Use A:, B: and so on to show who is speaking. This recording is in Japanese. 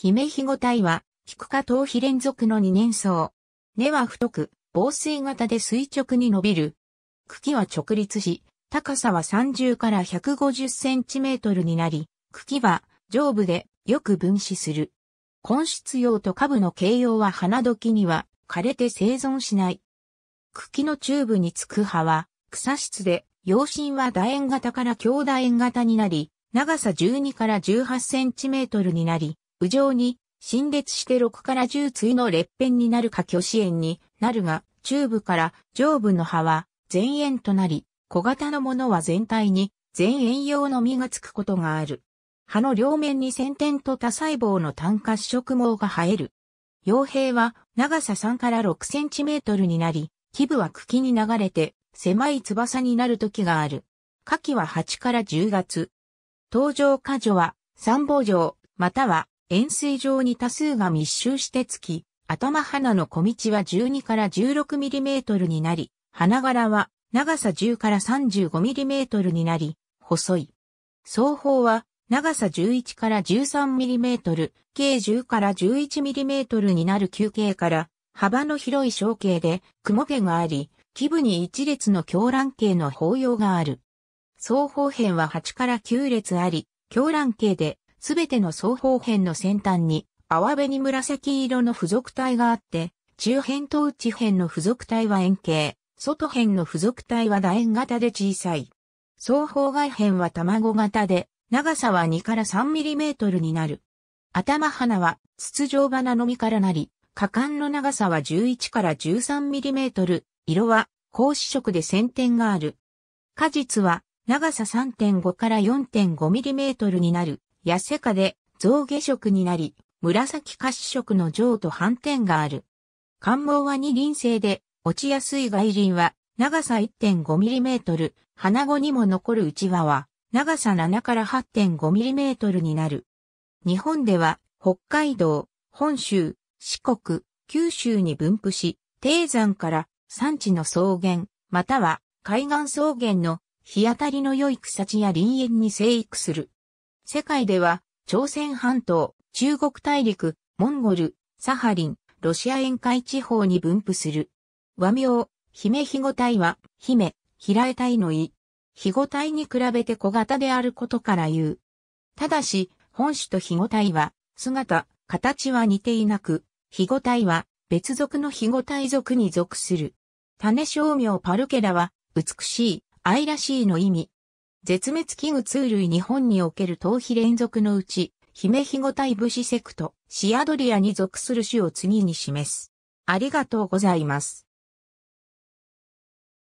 A: 姫ひご体は、菊花頭皮連続の二年草。根は太く、防水型で垂直に伸びる。茎は直立し、高さは30から150センチメートルになり、茎は上部でよく分子する。根室用と下部の形容は花時には枯れて生存しない。茎の中部につく葉は草質で、葉身は楕円型から強楕円型になり、長さ12から18センチメートルになり、右上に、新列して6から10対の裂片になるか巨子縁になるが、中部から上部の葉は全縁となり、小型のものは全体に全縁用の実がつくことがある。葉の両面に先天と多細胞の単褐色毛が生える。傭兵は長さ3から6センチメートルになり、基部は茎に流れて狭い翼になる時がある。夏季は8から10月。登場果女は三宝状、または円錐状に多数が密集してつき、頭花の小道は12から16ミリメートルになり、花柄は長さ10から35ミリメートルになり、細い。双方は長さ11から13ミリメートル、計10から11ミリメートルになる球形から幅の広い小径で雲毛があり、基部に一列の狂乱形の包容がある。双方辺は8から9列あり、狂乱形ですべての双方辺の先端に、泡辺に紫色の付属体があって、中辺と内辺の付属体は円形、外辺の付属体は楕円型で小さい。双方外辺は卵型で、長さは2から3ミリメートルになる。頭花は筒状花の実からなり、果管の長さは11から13ミリメートル、色は格子色で先天がある。果実は長さ3.5から4.5ミリメートルになる。痩せかで象下色になり、紫褐色の上と斑点がある。関毛は二輪性で、落ちやすい外輪は、長さ 1.5mm、鼻後にも残る内輪は、長さ7から 8.5mm になる。日本では、北海道、本州、四国、九州に分布し、低山から山地の草原、または海岸草原の日当たりの良い草地や林園に生育する。世界では、朝鮮半島、中国大陸、モンゴル、サハリン、ロシア沿海地方に分布する。和名、姫肥後体は、姫、平江体の意。肥後体に比べて小型であることから言う。ただし、本種と肥後体は、姿、形は似ていなく、肥後体は、別属の肥後体族に属する。種商名パルケラは、美しい、愛らしいの意味。絶滅危惧通類日本における逃避連続のうち、ヒメヒゴタイブシセクト、シアドリアに属する種を次に示す。ありがとうございます。